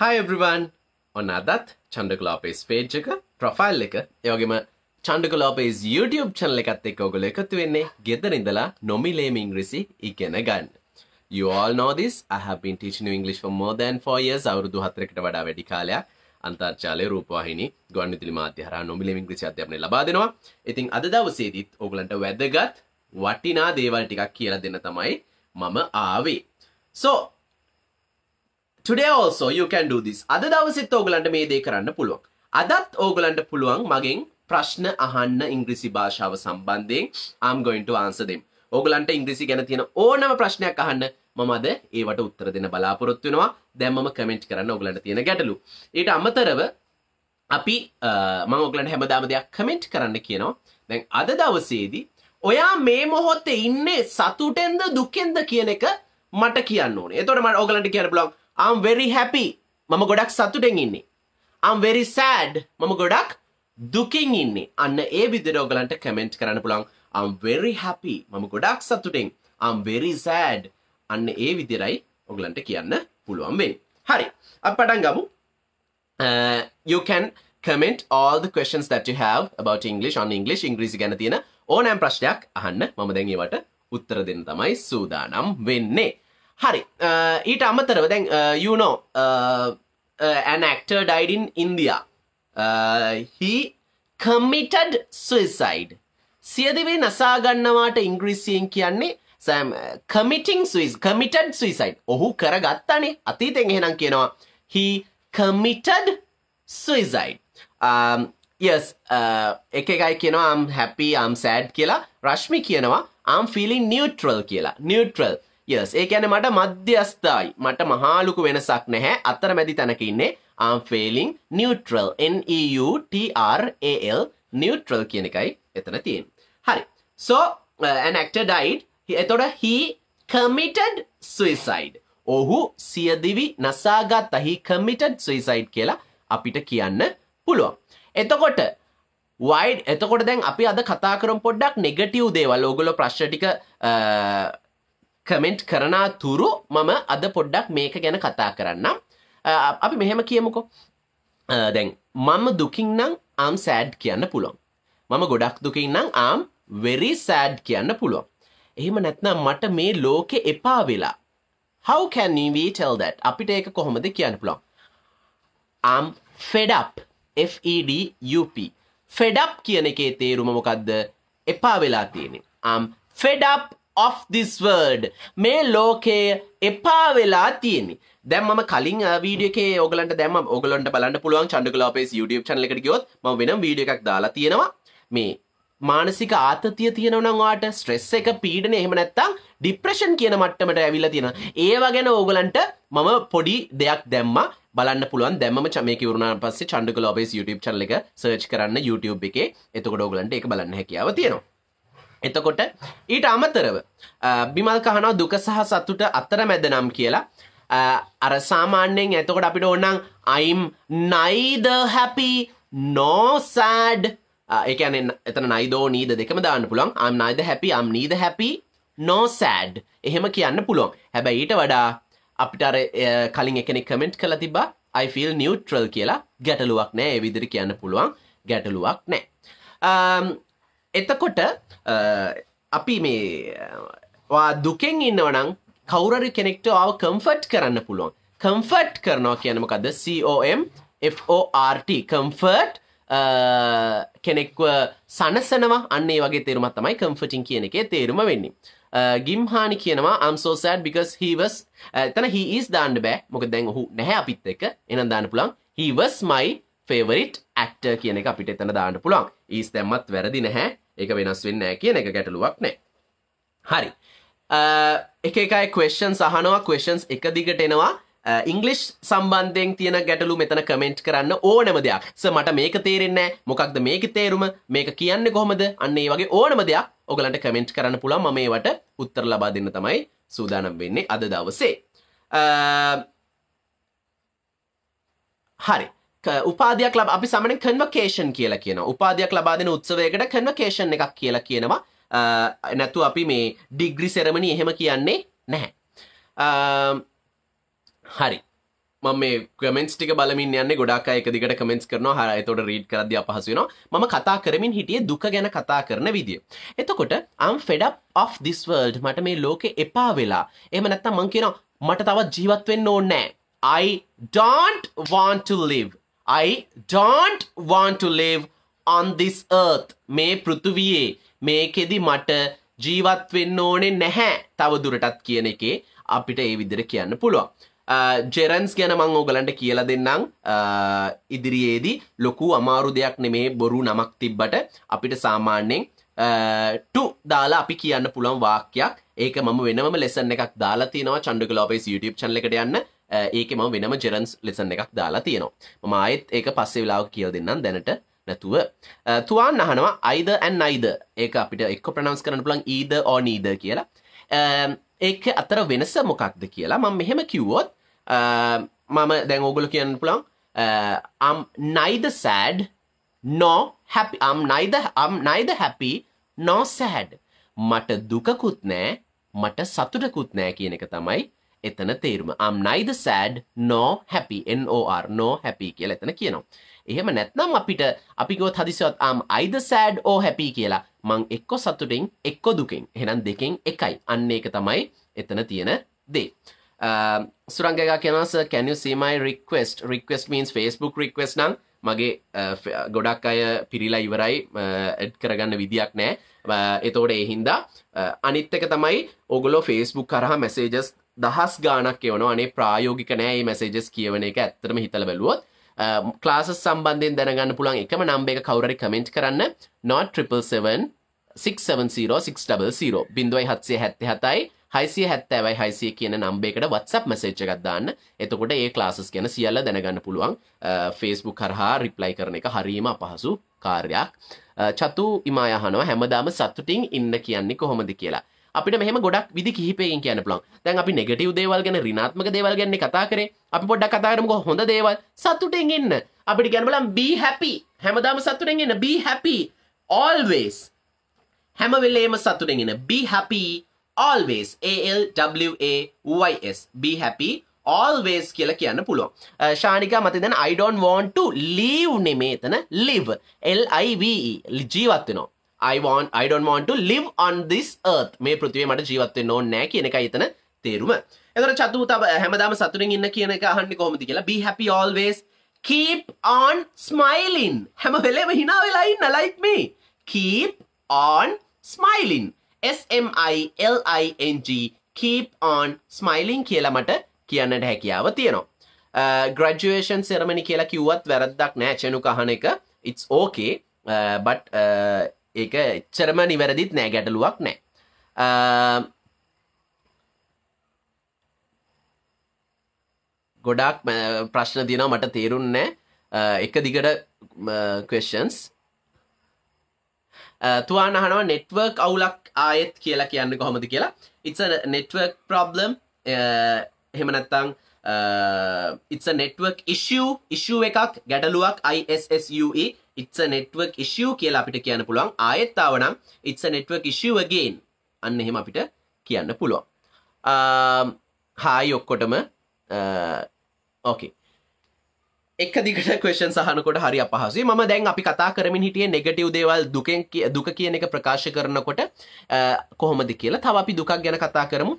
හයබ්‍රවන් ඔන්න අදත් චන්ඩකලාපේස් පේජ් එක ප්‍රෆයිල් එක ඒවගේම චන්ඩකලාපේස් YouTube චනල එකත් එක් ඔගොල එකතු වෙන්නේ ගෙදර ඉඳලා නොමිලේම ඉංග්‍රිසි ඉගෙන ගන්න. You all know this. I have been teaching you English for more than 4 years. අවුරුදු 4කට වඩා වැඩි කාලයක් අන්තර්ජාලය රූපවාහිනී ගුවන් විදුලි මාධ්‍ය හරහා නොමිලේම ඉංග්‍රීසි අධ්‍යාපනය ලබා දෙනවා. ඉතින් අද දවසේදීත් ඔයගලන්ට වැදගත් වටිනා දේවල් ටිකක් කියලා දෙන්න තමයි මම ආවේ. So today also you can do this අද දවසෙත් ඕගලන්ට මේ දේ කරන්න පුළුවන් අදත් ඕගලන්ට පුළුවන් මගෙන් ප්‍රශ්න අහන්න ඉංග්‍රීසි භාෂාව සම්බන්ධයෙන් I'm going to answer them. ඕගලන්ට ඉංග්‍රීසි ගැන තියෙන ඕනම ප්‍රශ්නයක් අහන්න මම අද ඒවට උත්තර දෙන්න බලාපොරොත්තු වෙනවා. දැන් මම කමෙන්ට් කරන්න ඕගලන්ට තියෙන ගැටලු. ඊට අමතරව අපි මම ඕගලන්ට හැමදාම දෙයක් කමෙන්ට් කරන්න කියනවා. දැන් අද දවසේදී ඔයා මේ මොහොතේ ඉන්නේ සතුටෙන්ද දුකෙන්ද කියන එක මට කියන්න ඕනේ. එතකොට මට ඕගලන්ට කියන්න බලන්න I'm very happy. මම ගොඩක් සතුටෙන් ඉන්නේ. I'm very sad. මම ගොඩක් දුකින් ඉන්නේ. අන්න ඒ විදිහට ඔයගලන්ට කමෙන්ට් කරන්න පුළුවන්. I'm very happy. මම ගොඩක් සතුටෙන්. I'm very sad. අන්න ඒ විදිහටයි ඔයගලන්ට කියන්න පුළුවන් වෙන්නේ. හරි. අපි පටන් ගමු. Uh, you can comment all the questions that you have about English on English. ඉංග්‍රීසි ගැන තියෙන ඕනෑම ප්‍රශ්නයක් අහන්න. මම දැන් ඒවට උත්තර දෙන්න තමයි සූදානම් වෙන්නේ. හරි ඊට අමතරව දැන් you know an actor died in India. Uh, he committed suicide. සියදිවේ නසා ගන්නවාට ඉංග්‍රීසියෙන් කියන්නේ සෑම් committing suicide committed suicide. ඔහු කරගත්තානේ. අතීතෙන් එහෙනම් කියනවා he committed suicide. Um, yes, එක එකයි කියනවා I'm happy, I'm sad කියලා. රශ්මි කියනවා I'm feeling neutral කියලා. neutral. years. ඒ කියන්නේ මට මධ්‍යස්ථායි. මට මහා ලොකු වෙනසක් නැහැ. අතරමැදි තැනක ඉන්නේ. I'm feeling neutral. N E U T R A L neutral කියන එකයි එතන තියෙන්නේ. හරි. So uh, an actor died. එතකොට he committed suicide. ඔහු සියදිවි නසාගත්තා. he committed suicide කියලා අපිට කියන්න පුළුවන්. එතකොට වයිඩ් එතකොට දැන් අපි අද කතා කරම් පොඩ්ඩක් නෙගටව් දේවල් ඕගොල ප්‍රශ්ටික uh, කමෙන්ට් කරනා තුරු මම අද පොඩ්ඩක් මේක ගැන කතා කරන්නම් අපි මෙහෙම කියමුකෝ දැන් මම දුකින් නම් ආම් සෑඩ් කියන්න පුළුවන් මම ගොඩක් දුකින් නම් ආම් වෙරි සෑඩ් කියන්න පුළුවන් එහෙම නැත්නම් මට මේ ලෝකෙ එපා වෙලා how can we tell that අපිට ඒක කොහොමද කියන්න පුළුවන් I'm fed up F E D U P fed up කියන එකේ තේරුම මොකද්ද එපා වෙලා තියෙන්නේ I'm fed up of this world මේ ලෝකයේ එපා වෙලා තියෙන්නේ. දැන් මම කලින් වීඩියෝ එකේ ඔයගලන්ට දැන් මම ඔයගලන්ට බලන්න පුළුවන් චන්ඩකලාපේස් YouTube channel එකට ගියොත් මම වෙනම වීඩියෝ එකක් දාලා තියෙනවා. මේ මානසික ආතතිය තියෙනවා නම් ඔයාට ස්ට්‍රෙස් එක පීඩන එහෙම නැත්නම් ડિප්‍රෙෂන් කියන මට්ටමට ඇවිල්ලා තියෙනවා. ඒව ගැන ඕගලන්ට මම පොඩි දෙයක් දැම්මා. බලන්න පුළුවන් දැම්ම මේක වරුණාන් පස්සේ චන්ඩකලාපේස් YouTube channel එක search කරන්න YouTube එකේ. එතකොට ඕගලන්ට ඒක බලන්න හැකියාව තියෙනවා. එතකොට ඊට අමතරව බිමල් කහනව දුක සහ සතුට අත්තර මැද නම් කියලා අර සාමාන්‍යයෙන් ඇතකොට අපිට ඕනම් අයිම් නයිද හැපි නෝසඩ් එකන එතන නයිදෝ නීද දෙකම දාන්න පුළන් අම් නයිද හැපි අම් නීද හැපි නෝසෑඩ් එහෙම කියන්න පුළුවන් හැබැයි ඊට වඩා අපිට අර කලින් එකනෙ කමෙන්ට් කළ තිබ අයිෆිල් නිියුට්‍රල් කියලා ගැටලුවක් නෑ එවිදිරි කියන්න පුළුවන් ගැටලුවක් නෑ එතකොට අපි මේ දුකෙන් ඉන්නවනම් කවුරරි කෙනෙක්ට ආව කම්ෆට් කරන්න පුළුවන් කම්ෆට් කරනවා කියනමකද COMFORT කම්ෆට් කෙනෙක්ව සනසනවා අන්නේ වගේ තේරුමත් තමයි කම්ෆටින් කියන එකේ තේරුම වෙන්නේ ගිම්හානි කියනවා අම්සෝසෑඩ් because he was එතන he is දාන්න බෑ මොකද දැන් ඔහු නැහැ අපිත් එක්ක එහෙනම් දාන්න පුළුවන් he was my favorite actor කියන එක අපිට එතන දාන්න පුළුවන් is දැම්මත් වැරදි නැහැ එක වෙනස් වෙන්න කියන එක ගැටලුවක් නෑ. හරි. එක එකයි ක්වෙස්ෂන් සහනවා ක්වෙස්ෂන්ස් එක දිගට එනවා ඉංගලිෂ් සම්බන්ධයෙන් තියෙන ගැටලු මෙතන කමෙන්ට් කරන්න ඕනම දෙයක් ස මට මේක තේරෙන්නේ මොකක්ද මේක තේරුම මේක කියන්නේ කොහොමද අන්න ඒ වගේ ඕනම දෙයක් ඔගලන්ට කමෙන්ට් කරන්න පුළුවන් මම ඒවට උත්තර ලබා දෙන්න තමයි සූදානම් වෙන්නේ අද දවසේ හරි උපාදයක් ලබ අපි සමන කන්වකේෂන් කියලා කියන උපාදයක් ලබාදෙන උත්සවයකට කන්වකේෂන් එකක් කියලා කියනවා නැතු අපි මේ ඩිග්‍රි සෙරමණි එහෙම කියන්නේ නැහැ හරි මම මේ කමෙන්ට්ස් ටික බලමින් යන්නේ ගොඩාක් අය එක දිගට කමෙන්ට්ස් කරනවා හරි එතකොට රීඩ් කරද්දී අපහසු වෙනවා මම කතා කරමින් හිටියේ දුක ගැන කතා කරන විදිය. එතකොට I'm fed up of this world මට මේ ලෝකේ එපා වෙලා. එහෙම නැත්නම් මං කියනවා මට තවත් ජීවත් වෙන්න ඕනේ නැහැ. I don't want to live. I don't want to live on this earth. මේ පෘථුවියේ මේකෙදි මට ජීවත් වෙන්න ඕනේ නැහැ. තව දුරටත් කියන එකේ අපිට ඒ විදිහට කියන්න පුළුවන්. ජෙරන්ස් ගැන මං ඕගලන්ට කියලා දෙන්නම් ඉදිරියේදී ලොකු අමාරු දෙයක් නෙමේ බොරු නමක් තිබ්බට අපිට සාමාන්‍යයෙන් ටු දාලා අපි කියන්න පුළුවන් වාක්‍යයක් ඒක මම වෙනම ලෙසන් එකක් දාලා තියෙනවා චන්ඩුකලෝපේස් YouTube channel එකට යන්න ඒකෙම වෙනම ජෙරන්ස් ලෙසන් එකක් දාලා තියෙනවා මම ආයෙත් ඒක පස්සේ වෙලාව කියව දෙන්නම් දැනට නැතුව තුවාන් අහනවා අයිද ඇන් අයිද ඒක අපිට එක්ක ප්‍රනවස් කරන්න පුළන් ඊද ඕ නීද කියලා ඒක අතර වෙනස මොකක්ද කියලා මම මෙහෙම කිව්වොත් මම දැන් ඕගොල කියන්න පුළන් අම් නයිද සෑඩ් නෝ හැපි අම් නයිද අම් නයිද හැපි නෝ සෑඩ් මට දුකකුත් නෑ මට සතුටකුත් නෑ කියන එක තමයි එතන තේරුම I'm neither sad nor happy N O R no happy කියලා එතන කියනවා. එහෙම නැත්නම් අපිට අපි ගොත් හදිසියවත් I'm either sad or happy කියලා මං එක්ක සතුටින් එක්ක දුකෙන් එහෙනම් දෙකෙන් එකයි. අන්න ඒක තමයි එතන තියෙන දේ. Uh, සුරංගගා කියනවා sir can you see my request request means facebook request නම් මගේ uh, ගොඩක් අය පිරිලා ඉවරයි ඇඩ් uh, කරගන්න විදියක් නෑ එතෝට එහින්දා අනිත්තක තමයි ඔගොලෝ ෆේස්බුක් කරහ මැසේජස් දහස් ගානක් එවනවා අනේ ප්‍රායෝගික නෑ මේ මැසේජස් කියවන එක ඇත්තටම හිතලා බැලුවොත් ක්ලාස uh, සම්බන්ධයෙන් දැනගන්න පුළුවන් එකම නම්බ එක කවුරරි කමෙන්ට් කරන්න not 777 670 බිඳුවයි හත්සේ හැත්ත හතයි හයිසිය හැත්තෑවයි හයිසිය කියන නම්බේකට වත්සප් මසේච්ච ගත්දාන්න එතකොට ඒ ක්ලාසස් ගැන සියල්ල දැනගන්න පුළුවන් ෆේස්බු කරහා රිප්ලයි කරන එක හරීම අපහසු කාර්යක් uh, චතු ඉමායහනව හැමදාම සතුටින් ඉන්න කියන්නේ කොහොමද කියලා අපිට මෙහම ගොඩක් විදි කිහිපයෙන් කියන පුලන් දැන් අපි නෙගටව දේවල් ගැන රිනාත්මක දේවල් ගැන්නේ කතා කරේ අපි පොඩ්ඩක් කතාරමක හොඳ දේවල් සතුටෙන් එන්න අපිට ගැනබලම් බී හැපි හැමදාම සතුරෙන් එන්න බී හැපි ඔල්වේස් හැමවෙලේම සතුරෙන් එන්න බී හැපි ඔල්වේස් ALWAYS බී හැපි ඔල්වේස් කියල කියන්න පුළුව ශානිකා මති දැන් අයිඩොන් වෝන්ට ලීව් නෙමේතන ලිව් LIV e. ජීවත්වෙනවා I want I don't want to live on this earth මේ පෘථිවිය මට ජීවත් වෙන්න ඕනේ නැහැ කියන එකයි එතන තේරුම. එතකොට චතු තව හැමදාම සතුටින් ඉන්න කියන එක අහන්නේ කොහොමද කියලා be happy always keep on smiling හැම වෙලේම hina වෙලා ඉන්න like me keep on smiling S M I L I N G keep on smiling කියලා මට කියන්නට හැකියාව තියෙනවා. ග්‍රජුවේෂන් uh, සෙරමණි කියලා කිව්වත් වැරද්දක් නෑ චෙනු කහන එක it's okay uh, but uh, ඒක එච්චරම නිවැරදිත් නෑ ගැටලුවක් නෑ ගොඩාක් ප්‍රශ්න තියෙනවා මට තේරුන් නෑ එක දිගට කවස්න්ස් තුවාන අහනවා නෙට්වර්ක් අවුලක් ආයෙත් කියලා කියන්න කොහොමද කියලා ඉත්ස නෙට්වර්ක් ප්‍රබ්ලම් හෙමනත්තං ඉත්ස නෙට්වර්ක් ඉෂූ ඉෂූ එකක් ගැටලුවක් ISSUE it's a network issue කියලා අපිට කියන්න පුළුවන්. ආයෙත් ආවනම් it's a network issue again. අන්න එහෙම අපිට කියන්න පුළුවන්. හායි ඔක්කොටම ඕකේ. එක දිගට ක්වේෂන් සහනකොට හරි අපහසුයි මම දැන් අපි කතා කරමින් හිටියේ නෙගටිව් දේවල් දුකෙන් දුක කියන එක ප්‍රකාශ කරනකොට කොහොමද කියලා තව අපි දුකක් ගැන කතා කරමු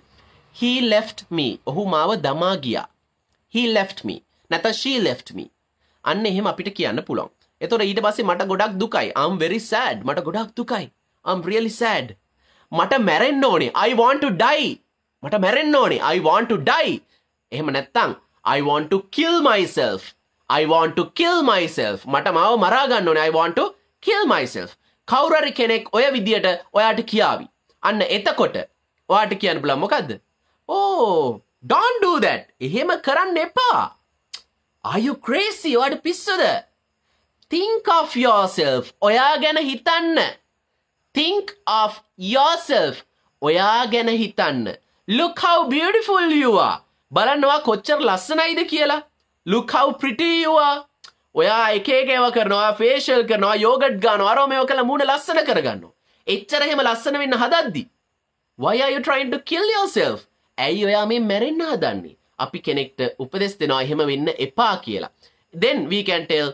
he left me ඔහු මාව දමා ගියා he left me නැත්නම් she left me අන්න එහෙම අපිට කියන්න පුළුවන් එතොට ඊට පස්සේ මට ගොඩක් දුකයි අම් වෙරි සෑඩ් මට ගොඩක් දුකයි අම් රියලි සෑඩ් මට මැරෙන්න්න ඕනේ අයිවන්ට ඩයි මට මැරෙන්න්න ඕනේ අයිවන්ට ඩයි එහෙම නැත්තං අයිවන්ට කිල් මයිසල් අයිවන්ට කිල් මයිසල් මට මාව මරාගන්න ඕනේ අයිවන්ට කිල් මයිසල් කවුරරි කෙනෙක් ඔය විදියට ඔයාට කියාවි අන්න එතකොට ඔයාට කියන්න බල මොකක්ද ඕ ඩොන්ඩ එහෙම කරන්න එපා අයු ක්‍රේසි ඔයාට පිස්සද think of yourself ඔයා ගැන හිතන්න think of yourself ඔයා ගැන හිතන්න look how beautiful you are බලන්නවා කොච්චර ලස්සනයිද කියලා look how pretty you are ඔයා එක එක ඒවා කරනවා ෆේෂල් කරනවා යෝගට් ගන්නවා අරෝ මේව කළා මූණ ලස්සන කරගන්නවා එච්චර එහෙම ලස්සන වෙන්න හදද්දි why are you trying to kill yourself ඇයි ඔයා මේ මැරෙන්න හදන්නේ අපි කෙනෙක්ට උපදෙස් දෙනවා එහෙම වෙන්න එපා කියලා then we can tell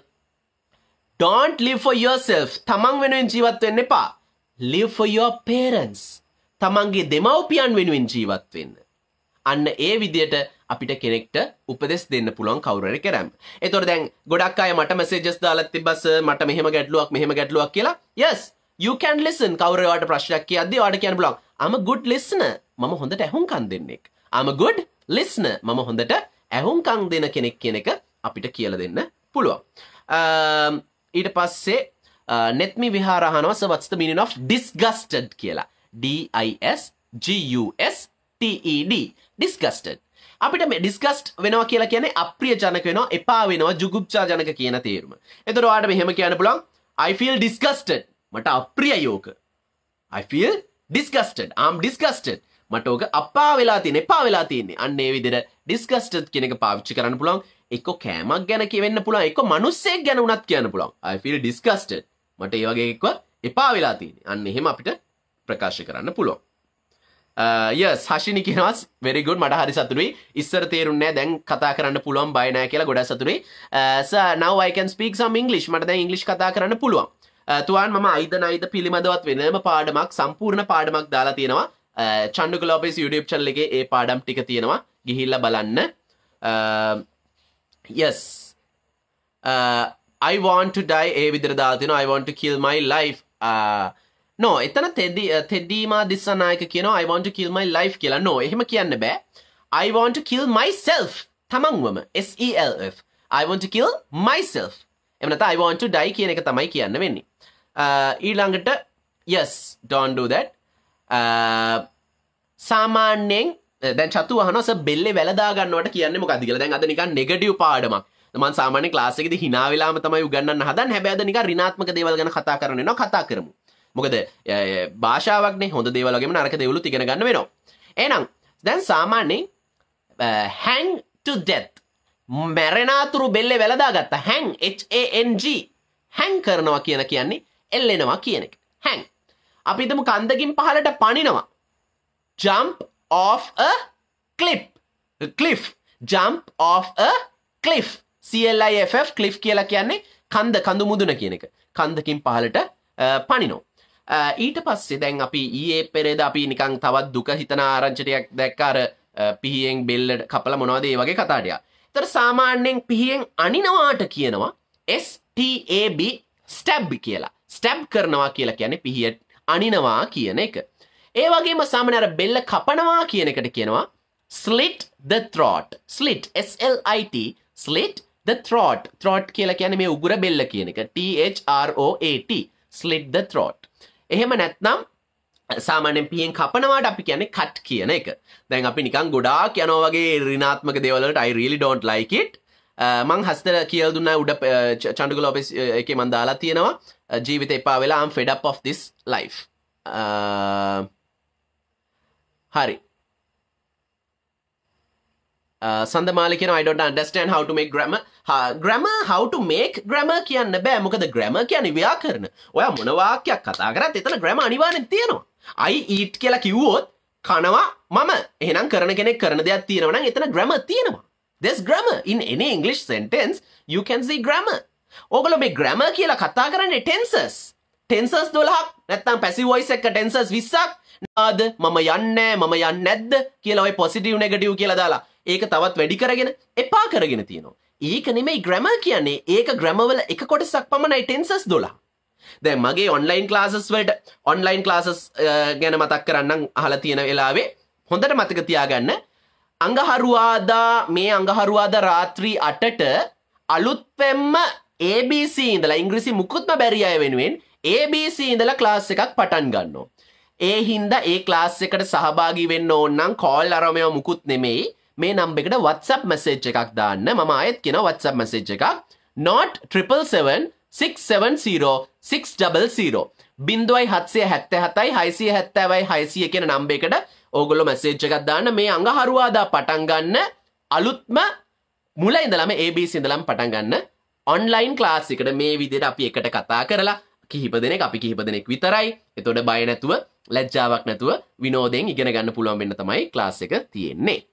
don't live for yourself. තමන් වෙනුවෙන් ජීවත් වෙන්න එපා. live for your parents. තමන්ගේ දෙමව්පියන් වෙනුවෙන් ජීවත් වෙන්න. අන්න ඒ විදියට අපිට කෙනෙක්ට උපදෙස් දෙන්න පුළුවන් කවුරුරි කරම්. ඒතොර දැන් ගොඩක් අය මට මැසේජස් දාලා තිබ්බස් මට මෙහෙම ගැටලුවක් මෙහෙම ගැටලුවක් කියලා. yes you can listen කවුරු ඔයාලට ප්‍රශ්නයක් කියද්දි ඔයාලට කියන්න පුළුවන්. I'm a good listener. මම හොඳට ඇහුම්කන් දෙන්නෙක්. I'm a good listener. මම හොඳට ඇහුම්කන් දෙන කෙනෙක් කියන එක අපිට කියලා දෙන්න පුළුවන්. ඊට පස්සේ නෙත්මි විහාරහනව සවත්ස් ද මීනින් of disgusted කියලා DIS GUS TED disgusted අපිට මේ ඩිස්ගස්ට් වෙනවා කියලා කියන්නේ අප්‍රිය ජනක වෙනවා එපා වෙනවා ජුගුප්චා ජනක කියන තේරුම. එතකොට ඔයාලට මෙහෙම කියන්න පුළුවන් I feel disgusted. මට අප්‍රිය යෝක. I feel disgusted. I'm disgusted. මට ඕක අපා වෙලා තියෙන එපා වෙලා තියෙන්නේ. අන්න ඒ විදිහට disgusted කියන එක පාවිච්චි කරන්න පුළුවන්. එක කෑමක් ගැන කියවෙන්න පුළන් එක මනුස්සේ ගැන උනත් කියන්න පුළන් අයිෆිල් ඩිස්කස්ට මට ඒවගේ එක්ව එපා වෙලා තියෙන අන්න එහෙම අපිට ප්‍රකාශ කරන්න පුළුවන් ය සශිනි කෙනවස් වෙරිගුන් මට හරි සතුරුයි ඉස්සර තේරුන්නෑ දැන් කතා කරන්න පුළුවන් බයනෑ කියලා ගොඩ සතුරේ නවයිකන් ස්පික් සම් ඉංගලි් මට දැ ඉංගලි කතා කරන්න පුළුවන් uh, තුවන් ම අයිද නයිද පිළිබඳවත් වෙනම පාඩමක් සම්පූර්ණ පාඩමක් දාලා තියෙනවා චන්ඩු uh, කලෝපේ YouTube චල්ලගේ ඒ පාඩම් ටික තියෙනවා ගිහිල්ල බලන්න uh, yes uh, I want to die ඒ විදිර දාතින I want to kill my life no uh, එතන තෙදි uh, තෙදීමා දිස්සනායක කියන I want to kill my life කියලා නෝ එහෙම කියන්න බෑ I want to kill myself තමන්වම SELF I want to kill myself එමනත I want to die කියන එක තමයි කියන්න වෙන්නේ ඊළඟට yes don't do that සාමාන්‍යයෙන් දැ චතු හනස බෙල්ලෙ වැලදාගන්නවට කියන්න මොකදකල දැන් අදනික නෙගටිය පාඩම මන් සාමාන ලාසික හිනාවෙලාම තමයි ගන්න හදන් හැබැද නික රිනාත්මක දේවල් ගැන කතා කරන කතා කරමු මොකද භාෂාවක්නේ හොඳ දේවලගේම නරක දෙවලු තිගෙන ගන්න වෙනවා එනම් දැන් සාමාන්‍යෙන් හැන්ට දෙත් මැරෙනතුරු බෙල්ලෙ වැලදාගත්ත හැන් HANG හැන් කරනවා කියන කියන්නේ එල්ලෙනවා කියන එක හැන් අපිතම කන්දකින් පහලට පනිනවා jump off a cliff cliff jump off a cliff CLIFF cliff කියලා කියන්නේ කන්ද කඳු මුදුන කියන එක. කන්දකින් පහලට පනිනෝ. ඊට පස්සේ දැන් අපි ඊයේ පෙරේද අපි නිකන් තවත් දුක හිතන ආරංචියක් දැක්ක අර පිහියෙන් බෙල්ලට කපලා මොනවද ඒ වගේ කතා ටික. ඒතර සාමාන්‍යයෙන් පිහියෙන් අනිනවාට කියනවා S T A B stab කියලා. stab කරනවා කියලා කියන්නේ පිහිය අනිනවා කියන එක. ඒ වගේම සාමාන්‍ය අර බෙල්ල කපනවා කියන එකට කියනවා slit the throat slit S L I T slit the throat throat කියලා කියන්නේ මේ උගුර බෙල්ල කියන එක T H R O A T slit the throat එහෙම නැත්නම් සාමාන්‍යෙන් පියෙන් කපනවාට අපි කියන්නේ කට් කියන එක දැන් අපි නිකන් ගොඩාක් යනවා වගේ ඍණාත්මක දේවල් වලට I really don't like it මං හස්තර කියල් දුන්න උඩ චඩුගල ඔපිස් එක මන්දාලා තියෙනවා ජීවිත එපා වෙලා ම් ෆෙඩ of this life හරි සඳ මාලක යිඩට අන්ඩස්ටන් හවට මේ ග්‍රම ග්‍රම හවට මේක් ග්‍රම කියන්න බෑ මොකද ග්‍රම කියන ව්‍යා කරන ඔය මොනවාක්‍යයක් කතා කරත් එතන ග්‍රම අනිවානෙන් තියෙනවා අයි ඊට් කියලා කිව්වෝත් කනවා මම එහෙනම් කරන කෙනෙක් කරන දෙයක් තියෙනවන එතන ග්‍රම තියෙනවා දෙස් ග්‍රම ඉන් එන ඉංගලි් සෙන්ටන්ස් යුකන්සි ග්‍රම ඕගල මේ ග්‍රම කියලා කතා කරන්නේ ටෙන්සස් ටෙන්සර්ස් දොලහක් නැත්තම් පැසි වොයිස් එක ටෙන්සර්ස් විස්සක් නාද මම යන්නෑ මම යන්න නැද්ද කියලා ඔය පොසිටිව් නෙගටිව් කියලා දාලා ඒක තවත් වැඩි කරගෙන එපා කරගෙන තියෙනවා ඒක නෙමෙයි ග්‍රැමර් කියන්නේ ඒක ග්‍රැමවල එක කොටසක් පමණයි ටෙන්සර්ස් දොලා දැන් මගේ ඔන්ලයින් ක්ලාසස් වලට ඔන්ලයින් ක්ලාසස් ගැන මතක් කරන්නම් අහලා තියෙන වෙලාවේ හොඳට මතක තියාගන්න අඟහරුවාදා මේ අඟහරුවාද රාත්‍රී අටට අලුත්වෙම්ම ABC ඉඳලා ඉංග්‍රීසි මුකුත්ම බැරි අය වෙනුවෙන් ABC ඉඳලා ක්ලාස් එකක් පටන් ගන්නවා. ඒ හින්දා ඒ ක්ලාස් එකට සහභාගී වෙන්න ඕන නම් කෝල් අරමෙව මුකුත් නෙමෙයි. මේ නම්බර් එකට WhatsApp message එකක් දාන්න. මම ආයෙත් කියන WhatsApp message එකක් not 77767060 බින්දුවයි 777යි 670යි 600 කියන නම්බර් එකට ඕගොල්ලෝ මැසේජ් එකක් දාන්න මේ අංග හරුවාදා පටන් ගන්න අලුත්ම මුල ඉඳලම ABC ඉඳලම පටන් ගන්න ඔන්ලයින් ක්ලාස් එකට මේ විදිහට අපි එකට කතා කරලා කිහිප දෙනෙක් අපි කිහිප දෙනෙක් විතරයි එතොට බය නැතුව ලැජ්ජාවක් නැතුව විනෝදෙන් ඉගෙන ගන්න පුළුවන් වෙන්න තමයි ක්ලාස් එක තියෙන්නේ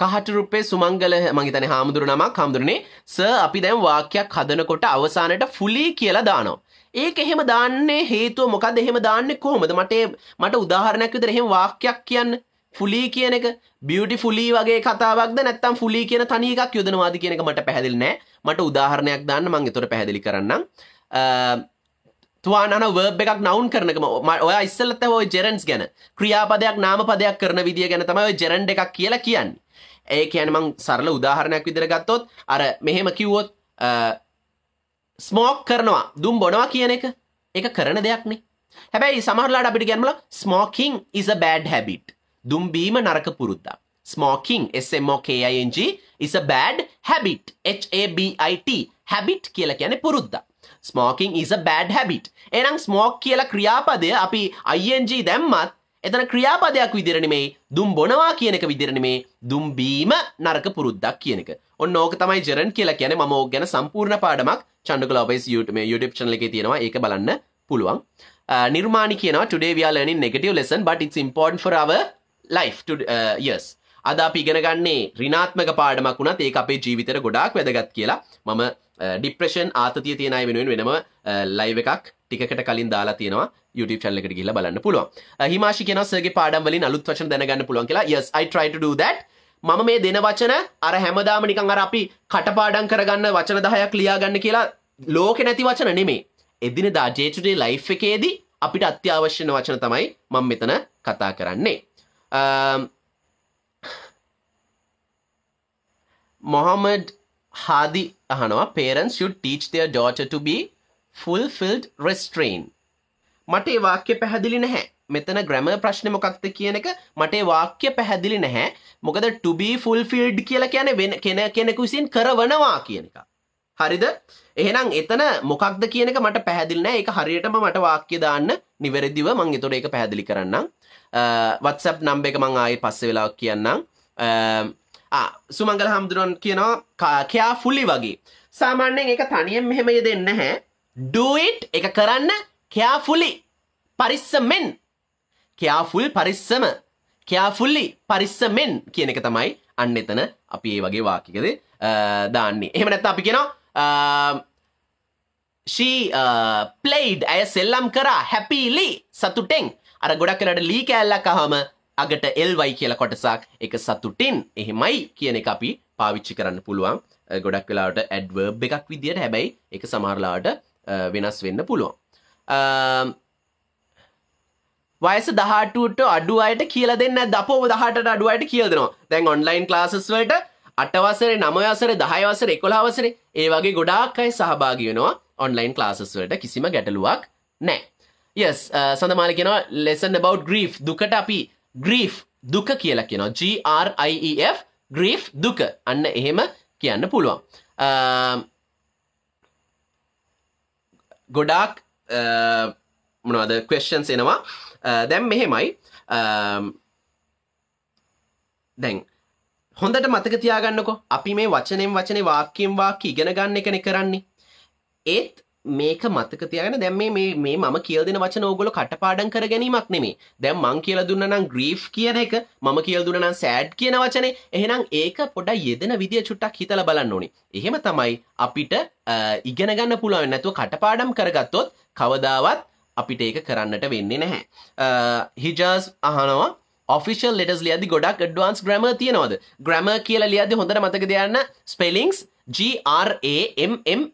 කහට රුපේ සුමංගල මගේ තන හාමුදුර නමක් හමුදුරනේ ස අපි දැම් වාක්‍යයක් හදනකොට අවසානට ෆුලි කියලා දානවා. ඒක එහෙම දාන්නේ හේතුව මොකද එහෙම දාන්නේ කොහොමද මට මට උදාහරණයක් විතර එහෙම වාක්‍යයක් කියන්න ෆුලී කියන එක බියටි ෆුලී වගේ කතාවක්ද නැත්තම් ෆුලී කියන තනි එකක් යොදනවාද කියන එක මට පැහැදිලි නෑ මට උදාහරණයක් දාන්න මං එතොට පැහැදිලි කරන්න තුවානන වර්බ් එකක් නවන් කරනකම ඔය ඉස්සලත ඔය ජෙරන්ස් ගැන ක්‍රියාපදයක් නාමපදයක් කරන විදිිය ගැන තමයි ජෙරන්ඩ එකක් කියලා කියන්න ඒ කියනමං සරල උදාහරණයක් විදිරගත්තොත් අර මෙහෙම කිව්වොත් ස්මෝක් කරනවා දුම් බොනවා කියන එක එක කරන දෙයක්නේ හැබැයි සමහරලාට අපිට ගැන්මල ස්මෝකින් ඉස බෑඩ් හැබිට් දුම්බීම නරක පුරුද්දා ස්මෝකින් එස්මෝකයන්ජී is a bad habit H A B I T habit කියලා කියන්නේ පුරුද්දක් smoking is a bad habit එහෙනම් smoke කියලා ක්‍රියාපදය අපි ing දැම්මත් එතන ක්‍රියාපදයක් විදිහට නෙමෙයි දුම් බොනවා කියන එක විදිහට නෙමෙයි දුම් බීම නරක පුරුද්දක් කියන එක. ඔන්න ඕක තමයි ජෙරන් කියලා කියන්නේ මම ඕක ගැන සම්පූර්ණ පාඩමක් චන්දුකලා ඔබේස් YouTube YouTube channel එකේ තියෙනවා. ඒක බලන්න පුළුවන්. නිර්මාණි කියනවා today we are learning negative lesson but it's important for our life to uh, yes. අද අපි ඉගෙන ගන්නේ ඍණාත්මක පාඩමක් වුණත් ඒක අපේ ජීවිතේට ගොඩාක් වැදගත් කියලා මම ඩිප්‍රෙෂන් ආතතිය තියෙන අය වෙනුවෙන් වෙනම ලයිව් එකක් ටිකකට කලින් දාලා තියෙනවා YouTube channel එකට ගිහිල්ලා බලන්න පුළුවන්. හිමාෂි කියනවා සර්ගේ පාඩම් වලින් අලුත් වචන දැනගන්න පුළුවන් කියලා. Yes I try to do that. මම මේ දෙන වචන අර හැමදාම නිකන් අර අපි කටපාඩම් කරගන්න වචන 10ක් ලියාගන්න කියලා ලෝකේ නැති වචන නෙමෙයි. එදිනෙදා day to day life එකේදී අපිට අත්‍යවශ්‍ය වචන තමයි මම මෙතන කතා කරන්නේ. මොහමඩ් හාදි අහනවා parents should teach their daughter to be fulfilled restraint මට ඒ වාක්‍ය පැහැදිලි නැහැ මෙතන ග්‍රැමර් ප්‍රශ්නේ මොකක්ද කියන එක මට ඒ වාක්‍ය පැහැදිලි නැහැ මොකද to be fulfilled කියලා කියන්නේ වෙන කෙන කෙනෙකු විසින් කරවනවා කියන එක හරිද එහෙනම් එතන මොකක්ද කියන එක මට පැහැදිලි නැහැ ඒක හරියටම මට වාක්‍ය දාන්න නිවැරදිව මම ඒතකොට ඒක පැහැදිලි කරන්නම් WhatsApp නම්බර එක මම ආයේ පස්සේ වෙලාවක් කියන්නම් සුමංගල හමුදුරුවන් කියනවා කයා ෆුල්ලි වගේ සාමාන්‍යයෙන් එක තනියෙන් මෙහෙම යෙදෙන්නේ නැහැ ඩුයිට් එක කරන්න කයා ෆුලි පරිස්සමෙන් කයා ෆුල් පරිස්සම කයා ෆුල්ලි පරිස්සමෙන් කියන එක තමයි අන්න එතන අපි ඒ වගේ වාක්‍යකද දාන්නේ එහෙම නැත්නම් අපි කියනවා she uh, played ඇය සෙල්ලම් කරා happily සතුටෙන් අර ගොඩක් කරට ලී කෑල්ලක් අහම අගට එල්වයි කියල කොටසක් එක සතුටින් එහෙමයි කියන එක අපි පාවිච්චි කරන්න පුළුවන් ගොඩක් වෙලාට ඇඩ්වර්බ් එකක් විදිහට හැබැයි එක සමහරලාට වෙනස් වෙන්න පුළුවන් වයස දහටට අඩු අයට කියල දෙන්න දපෝ දහට අඩුවට කියදනවා දැන් ඔන්ලයින් ලාසස් වලට අටවසර නමයසර දහයවසර එකොලාවසර ඒ වගේ ගොඩාක් අයි සහභාගියනවා ඔන්ලයින් ලාසස් වලට කිසිම ගැටලුවක් නෑ යස් සඳමාලකෙනවා ලෙසන් බව් ග්‍රීෆ් දුකට අපි ග්‍රීෆ් දුක කියලා කියනවා e GRIEF ග්‍රීෆ් දුක අන්න එහෙම කියන්න පුළුවන් ගොඩාක් මොනවද ක්වස්්චන්ස් එනවා දැම් මෙහෙමයි දැන් හොඳට මතක තියාගන්නකො අපි මේ වචනෙන් වචනේ වාක්‍යයෙන් වාක්‍ය ඉගෙන ගන්න එකන කරන්නේ ඒත් මේක මතක තියගෙන දැම් මේ මේ මම කියල් දෙෙන වචන ඕගොල කටපාඩන් කර ගැනීමක් නෙමේ දැම් මං කියල දුන්නනම් ග්‍රීෆ් කියන එක මම කියල් දුන්නනම් සෑඩ් කියන වචනේ එහෙනම් ඒක පොඩ යෙදෙන විදිිය චුට්ටක් හිතල බලන්න ඕනි එහෙම තමයි අපිට ඉගෙන ගන්න පුළුවන් නැතුව කටපාඩම් කරගත්තොත් කවදාවත් අපිට ඒක කරන්නට වෙන්නේ නැහැ හිජාස් අහනවා ෆිල් ලෙටස් ලියදි ගොඩක් ඩ්වන්ස් ග්‍රම තියනවද ග්‍රම කියල ලියද හොඳ මතක දෙයන්න ස්පෙලිංස් GRAMMAR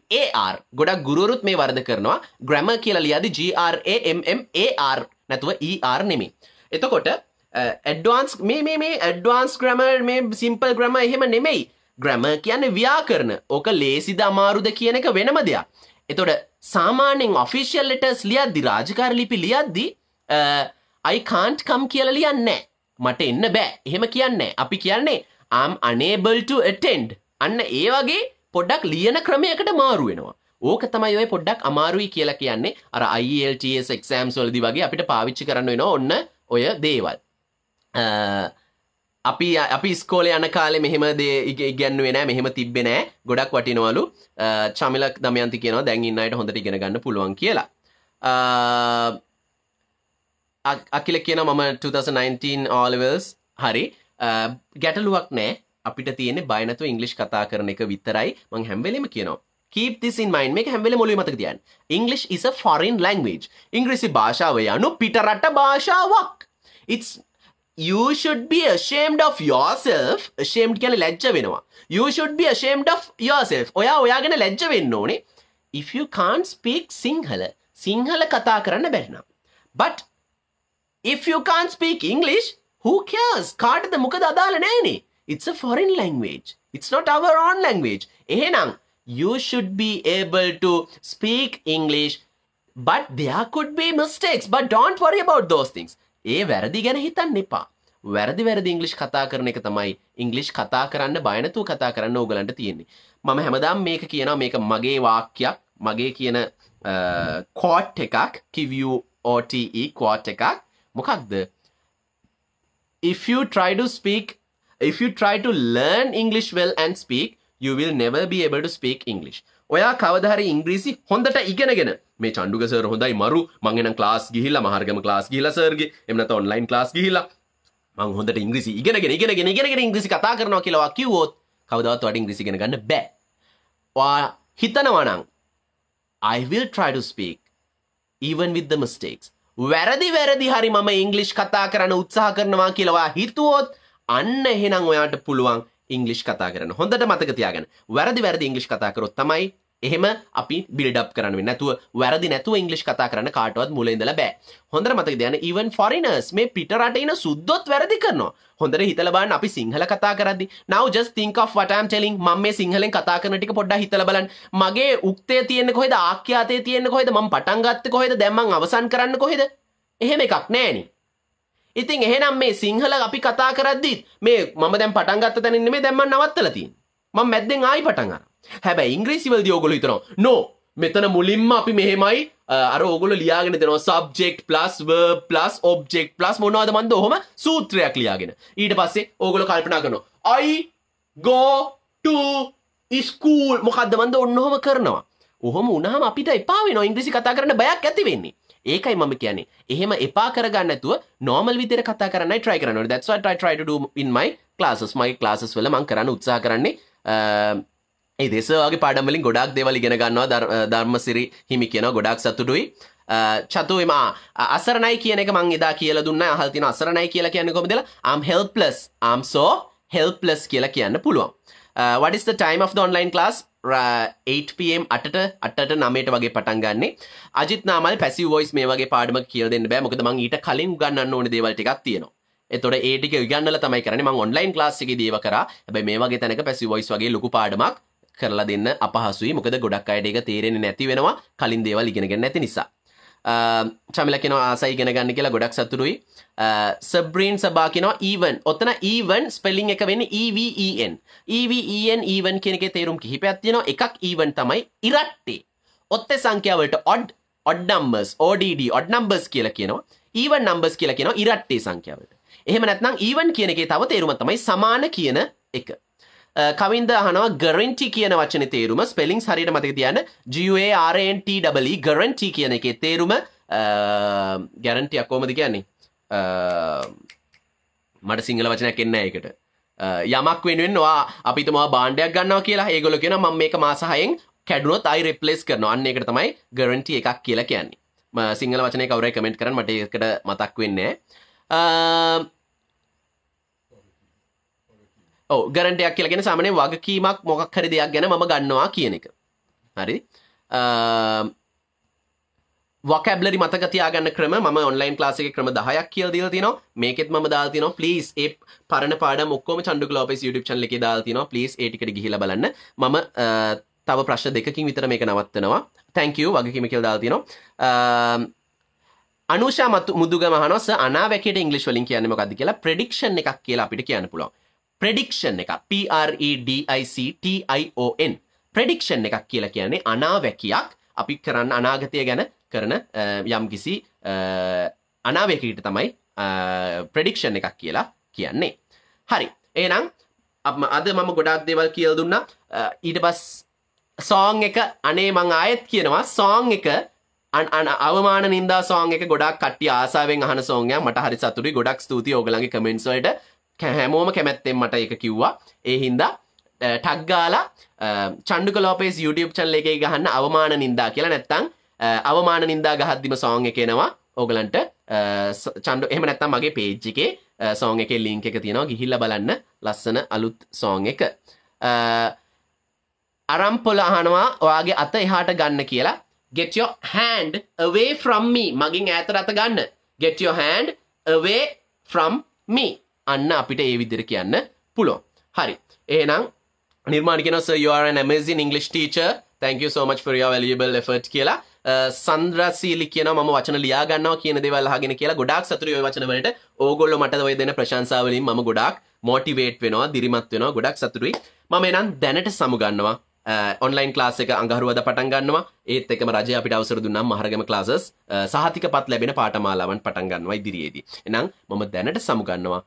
ගොඩක් ගුරුවරුත් මේ වර්ධ කරනවා ග්‍රැමර් කියලා ලියද්දි GRAMMAR නැතුව ER නෙමෙයි. එතකොට ඇඩ්වාන්ස් මේ මේ මේ ඇඩ්වාන්ස් ග්‍රැමර් මේ සිම්පල් ග්‍රැමර් එහෙම නෙමෙයි. ග්‍රැමර් කියන්නේ ව්‍යාකරණ. ඕක ලේසිද අමාරුද කියන එක වෙනම දෙයක්. එතොට සාමානෙන් ඔෆිසිියල් ලෙටස් ලියද්දි රාජකාර ලිපි ලියද්දි අයි කාන්ට්කම් කියල ලියන්න මට එන්න බෑ එහෙම කියන්නේ අපි කියන්නේ ආම් අනේබල්ට ඇටෙන්ඩ් අන්න ඒ වගේ පොඩ්ඩක් ලියන ක්‍රමයකට මාරු වෙනවා. ඕක තමයි ඔය පොඩ්ඩක් අමාරුයි කියලා කියන්නේ අර IELTS exams වලදී වගේ අපිට පාවිච්චි කරන්න වෙනවා ඔන්න ඔය දේවල්. අපි අපි ස්කෝල යන කාලෙ මෙහෙම දේ ඉගැන්නුවේ නෑ මෙහෙම තිබ්බෙ නෑ ගොඩක් වටිනවලු චමිලක් දමයන්ති කියනවා දැන් ඉන්නයට හොඳට ඉගෙන ගන්න පුළුවන් කියලා. අකිල කියන මම 2019 ආලවල්ස් හරි ගැටලුවක් නෑ අපිට තියෙන්නේ බය නැතුව ඉංග්‍රීසි කතා කරන එක විතරයි මම හැම වෙලෙම කියනවා keep this in mind මේක හැම වෙලෙම ඔළුවේ මතක තියාගන්න English is a foreign language ඉංග්‍රීසි භාෂාව යනු පිටරට භාෂාවක් it's you should be ashamed of yourself ashamed කියන්නේ ලැජ්ජ වෙනවා you should be ashamed of yourself ඔයා ඔයා ගැන ලැජ්ජ වෙන්න ඕනේ if you can't speak Sinhala Sinhala කතා කරන්න බැරි නම් but if you can't speak english who cares කාටද මොකද අදාළ නැහැනේ It's a foreign language. It's not our own language. එහෙනම් you should be able to speak English but there could be mistakes but don't worry about those things. ඒ වැරදි ගැන හිතන්න එපා. වැරදි වැරදි ඉංග්ලිෂ් කතා කරන එක තමයි ඉංග්ලිෂ් කතා කරන්න බය නැතුව කතා කරන්න ඕගලන්ට තියෙන්නේ. මම හැමදාම මේක කියනවා මේක මගේ වාක්‍යයක් මගේ කියන කෝට් එකක් QOTE e, කෝට් එකක් මොකක්ද? If you try to speak if you try to learn English well and speak, you will never be able to speak English. ඔයා කවදහරි ඉංග්‍රීසි හොඳට ඉගෙනගෙන මේ චන්ඩුග සර් හොඳයි මරු මං එනම් ක්ලාස් ගිහිල්ලා මහර්ගම ක්ලාස් ගිහිල්ලා සර්ගේ එමෙන්නත් ඔන්ලයින් ක්ලාස් ගිහිල්ලා මං හොඳට ඉංග්‍රීසි ඉගෙනගෙන ඉගෙනගෙන ඉගෙනගෙන ඉංග්‍රීසි කතා කරනවා කියලා කිව්වොත් කවදාවත් ඔයාට ඉංග්‍රීසි ඉගෙන ගන්න බෑ. ඔයා හිතනවා නම් I will try to speak even with the mistakes. වැරදි වැරදි හරි මම ඉංග්‍රීසි කතා කරන්න උත්සාහ කරනවා කියලා හිතුවොත් අන්න එහෙනම් ඔයාට පුළුවන් ඉංගලිෂ් කතා කරන්න හොඳට මතක තියාගන්න වැරදි වැරදි ඉංගලිෂ් කතා කරොත් තමයි එහෙම අපි බිල්ඩප් කරන්න නැතුව වැරදි නැතුව ඉංගලිෂ් කතා කරන්න කාටවත් මුල ඉඳලා බෑ. හොඳට මතක තියාගන්න even foreigners මේ පිටරට ඉන සුද්දොත් වැරදි කරනවා. හොඳට හිතලා බලන්න අපි සිංහල කතා කරද්දි now just think of what i'm telling මම මේ සිංහලෙන් කතා කරන ටික පොඩ්ඩක් හිතලා බලන්න. මගේ උක්තේ තියෙන්නේ කොහෙද? ආඛ්‍යාතේ තියෙන්නේ කොහෙද? මම පටන් ගත්තේ කොහෙද? දැන් මම අවසන් කරන්න කොහෙද? එහෙම එකක් නෑනේ. ඉතින් එහෙනම් මේ සිංහල අපි කතා කරද්දිත් මේ මම දැන් පටන් ගත්ත තැනින් නෙමෙයි දැන් මම නවත්තලා තියෙන්නේ. මම මැද්දෙන් ආයි පටන් අර. හැබැයි ඉංග්‍රීසි වලදී ඕගොල්ලෝ හිතනවා නෝ මෙතන මුලින්ම අපි මෙහෙමයි අර ඕගොල්ලෝ ලියාගෙන දෙනවා subject plus verb plus object plus මොනවද මන්ද ඔහොම සූත්‍රයක් ලියාගෙන. ඊට පස්සේ ඕගොල්ලෝ කල්පනා කරනවා I go to school මොකද්ද මන්ද ඔන්නෝම කරනවා. ඔහොම උනහම අපිට එපා වෙනවා ඉංග්‍රීසි කතා කරන්න බයක් ඇති වෙන්නේ. ඒකයි මම කියන්නේ. එහෙම එපා කරගන්න නැතුව normal විදිහට කතා කරන්නයි try කරන්න ඕනේ. That's what I try to do in my classes. මගේ classes වල මම කරන්න උත්සාහ කරන්නේ ඒ දෙසවාගේ පාඩම්වලින් ගොඩක් දෙවල් ඉගෙන ගන්නවා ධර්මසිරි හිමි කියන ගොඩක් සතුටුයි චතු එම අසරණයි කියන එක මං එදා කියලා දුන්න අහල් තියෙන අසරණයි කියලා කියන්නේ කොහොමද I'm helpless I'm so helpless කියලා කියන්න පුළුවන් uh, what is the time of the online class 8පම් අට අටට නමට වගේ පටන්ගන්නේ අජිතනාමල් පැසි වෝයිස් මේ වගේ පාඩම කියල දෙන්න බෑ මොකද මං ඊට කලින් ගන්න ඕන දේවල්ට එකක් තියෙනවා එතොට ඒටික ගන්න තමයි කරන ම ඔන්ලයින් ලාසික දේව කර ඇබයි මේ වගේ තැනක පැසි වොයිස් වගේ ලොකු පාඩමක් කරලා දෙන්න අපහසුයි මොකද ගොඩක් අයට එක තේරෙන නැති වෙනවා කලින් දේවල් ඉගෙනගෙන නැති නිසා චමිල කෙන ආසයි ඉගෙන ගන්න කියලා ගොඩක් සතුරුයි සබ්‍රීන් සබා කෙනවා ඊවන් ඔතන ඊවන් ස්පෙල්ලිං එක වෙන්න e e e EVEN EVEN even කෙනෙක තේරුම් කිහිපයක් තියෙනවා එකක් ඊවන් තමයි ඉරට්ටේ ඔත්තේ සංඛ්‍යාවලට odd odd numbers ODD odd numbers කියලා කියනවා ඊවන් නම්බර්ස් කියලා කියනවා ඉරට්ටේ සංඛ්‍යාවලට එහෙම නැත්නම් ඊවන් කියන එකේ තව තේරුම තමයි සමාන කියන එක කවින්ද අහනවා ගරන්ටි කියන වචන තේරුම ස්පෙලිංස් හරියට මතක තියන්න GUARNTE e e e, ගරන්ටි කියන එකේ තේරුම ගැරන්ටියක් කොහොමද කියන්නේ මට සිංහල වචනයක් එන්න ඒකට යමක් වෙනුවෙන් වා අපිතුමා බාණ්ඩයක් ගන්නවා කියලා ඒගොල්ලෝ කියන මම මේක මාසහයෙන් කැඩුණොත් අයි රිප්ලේස් කරනවා අන්න ඒකට තමයි ගරන්ටි එකක් කියලා කියන්නේ සිංහල වචනය කවුරයි කමෙන්ට් කරන්න මට ඒකට මතක් වෙන්නේ ඔව ගරන්ටයක් කියලගෙන සාමනය වගකීමක් මොකක් හරි දෙයක් ගැන ම ගන්නවා කියන එක හරි වකැබලි මතකතියාගන්න ක්‍රම ම ඔන්ලයින් ලාසික ක්‍රම දහයක් කියල් දීල තින මේකෙත් ම දාතින පලිස් ඒ පරන පාඩ මොක්කෝ චන්ඩු ලෝපස් ුටප් චන්ලි දාතින පලිස් ඒටිකට ගිහිල බලන්න මම තව ප්‍රශ් දෙකින් විතර මේක නවත්තනවා තැංකූ වගකීම කෙල් දාතින අනුෂ මතු මුදුගමහනොස අනාවැකට ඉංගලි වලින් කියන්නම ගද කියලා ප්‍රඩික්ෂණ එකක් කියලා අපිට කියන්න පුළුවන් ප්‍රඩික්ෂන් එක PREDICTION ප්‍රඩික්ෂන් e එකක් කියලා කියන්නේ අනාවැකියක් අපි කරන්න අනාගතය ගැන කරන යම්කිසි අනාවැකීට තමයි ප්‍රඩික්ෂන් එකක් කියලා කියන්නේ හරි ඒනම් අද මම ගොඩක් දේවල් කියල් දුන්න ඊට බස් සෝං එක අනේ මං ආයෙත් කියනවා සෝං එක අන අවමාන නිදා සෝන් එක ගොඩක් කට්ටි ආසාාවෙන් අහන සෝන්ය මට හරි සතුරි ගොඩක් ස්තුති ඕගලගේ කමෙන්ස්වලට හැමෝම කැමැත්තෙන් මට එක කිව්වා ඒ හින්දා ටක්ගාලා චන්ඩු ලෝපේ YouTube චල්ල එකේ ගහන්න අවමාන නින්දා කියලා නැත්තං අවමාන නින්දා ගහද්දිම සෝන් එකනවා ඕගලන්ට චන්ඩු එහම නැත්තම් මගේ පේජ්ජිකේ සෝන් එක ලිංක එක තියෙනවා ගිහිල්ල බලන්න ලස්සන අලුත් සෝන් එක අරම්පොල අහනවා ඔයාගේ අත එහාට ගන්න කියලා ගෙටෝ හන්ඩ away from me මගින් ඈතර අත ගන්න ගෙටෝ හන්ඩ away from me අන්න අපිට ඒ විදිර කියන්න පුලො හරි ඒනම් නිර්මාණිකන සයෝරන් amazing English teach thank you so much for your valuable effort කියලා සන්ද්‍රසීලි කියන මම වචන ලියාගන්නවා කියන දේවල් අහගෙන කියලා ගොඩාක් සතුටු ওই වචන වලට ඕගොල්ලෝ මට ඔය දෙන ප්‍රශංසා වලින් මම ගොඩාක් මොටිවේට් වෙනවා දිරිමත් වෙනවා ගොඩක් සතුටුයි මම එනම් දැනට සමුගන්නවා ඔන්ලයින් ලාස එක අඟහරුවද පටන් ගන්නවා ඒත් එකම රජ අපිට අවසර දුන්නම් මහරගම ක්ලාසස් සහතික පත් ලැබෙන පාටමාලාවන් පටන් ගන්නවා ඉදිරියේදී එනම් මම දැනට සමුගන්නවා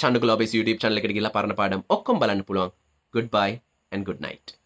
චන්ඩු uh, ලොබෙස් YouTube චැනල් එකට ගිහිල්ලා පරණ පාඩම් ඔක්කොම බලන්න පුළුවන් good bye and good night